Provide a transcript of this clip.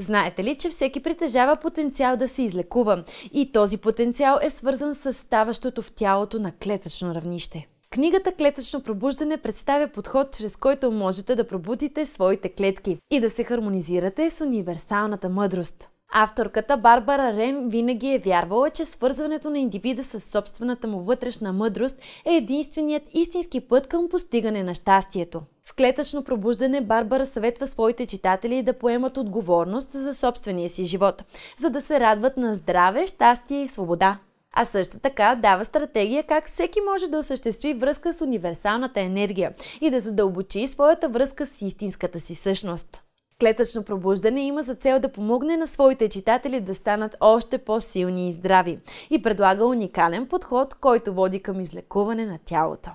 Знаете ли, че всеки притежава потенциал да се излекува и този потенциал е свързан с ставащото в тялото на клетъчно равнище. Книгата Клетъчно пробуждане представя подход, чрез който можете да пробудите своите клетки и да се хармонизирате с универсалната мъдрост. Авторката Барбара Рем винаги е вярвала, че свързването на индивида с собствената му вътрешна мъдрост е единственият истински път към постигане на щастието. В клетъчно пробуждане Барбара съветва своите читатели да поемат отговорност за собствения си живот, за да се радват на здраве, щастие и свобода. А също така дава стратегия как всеки може да осъществи връзка с универсалната енергия и да задълбочи своята връзка с истинската си същност. Клетъчно пробуждане има за цел да помогне на своите читатели да станат още по-силни и здрави и предлага уникален подход, който води към излекуване на тялото.